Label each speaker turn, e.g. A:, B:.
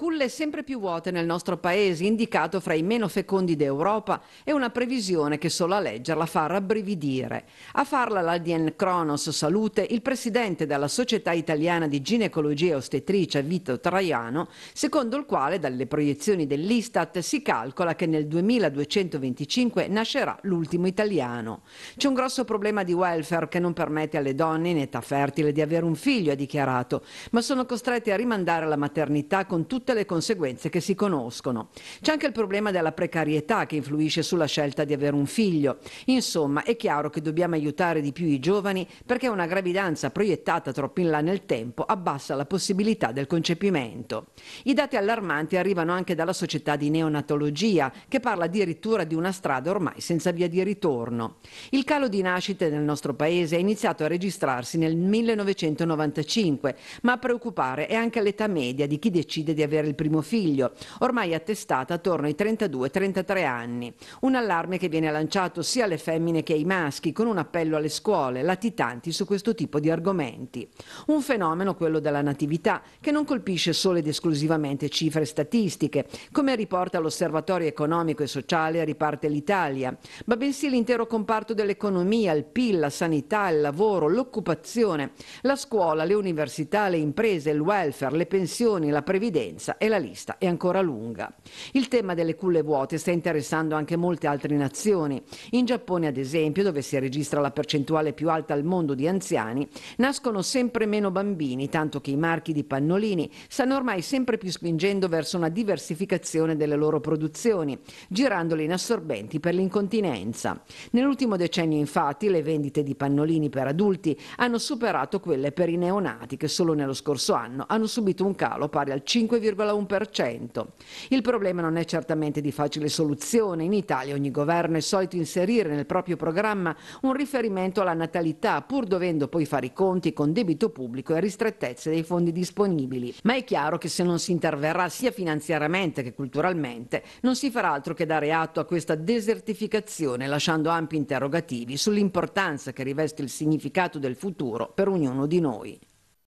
A: Culle sempre più vuote nel nostro paese, indicato fra i meno fecondi d'Europa, è una previsione che solo a leggerla fa rabbrividire. A farla l'ADN Cronos Salute, il presidente della Società Italiana di Ginecologia e Ostetricia Vito Traiano, secondo il quale dalle proiezioni dell'Istat si calcola che nel 2225 nascerà l'ultimo italiano. C'è un grosso problema di welfare che non permette alle donne in età fertile di avere un figlio, ha dichiarato, ma sono costrette a rimandare la maternità con tutte tutte le conseguenze che si conoscono. C'è anche il problema della precarietà che influisce sulla scelta di avere un figlio. Insomma, è chiaro che dobbiamo aiutare di più i giovani perché una gravidanza proiettata troppo in là nel tempo abbassa la possibilità del concepimento. I dati allarmanti arrivano anche dalla società di neonatologia che parla addirittura di una strada ormai senza via di ritorno. Il calo di nascite nel nostro paese è iniziato a registrarsi nel 1995, ma a preoccupare è anche l'età media di chi decide di avere avere il primo figlio, ormai attestata attorno ai 32-33 anni. Un allarme che viene lanciato sia alle femmine che ai maschi, con un appello alle scuole, latitanti su questo tipo di argomenti. Un fenomeno, quello della natività, che non colpisce solo ed esclusivamente cifre statistiche, come riporta l'Osservatorio Economico e Sociale a Riparte l'Italia, ma bensì l'intero comparto dell'economia, il PIL, la sanità, il lavoro, l'occupazione, la scuola, le università, le imprese, il welfare, le pensioni, la previdenza sicurezza e la lista è ancora lunga. Il tema delle culle vuote sta interessando anche molte altre nazioni. In Giappone, ad esempio, dove si registra la percentuale più alta al mondo di anziani, nascono sempre meno bambini, tanto che i marchi di pannolini stanno ormai sempre più spingendo verso una diversificazione delle loro produzioni, girandole in assorbenti per l'incontinenza. Nell'ultimo decennio, infatti, le vendite di pannolini per adulti hanno superato quelle per i neonati, che solo nello scorso anno hanno subito un calo pari al 5,5%. 2,1%. Il problema non è certamente di facile soluzione. In Italia ogni governo è solito inserire nel proprio programma un riferimento alla natalità, pur dovendo poi fare i conti con debito pubblico e ristrettezze dei fondi disponibili. Ma è chiaro che se non si interverrà sia finanziariamente che culturalmente, non si farà altro che dare atto a questa desertificazione, lasciando ampi interrogativi sull'importanza che riveste il significato del futuro per ognuno di noi.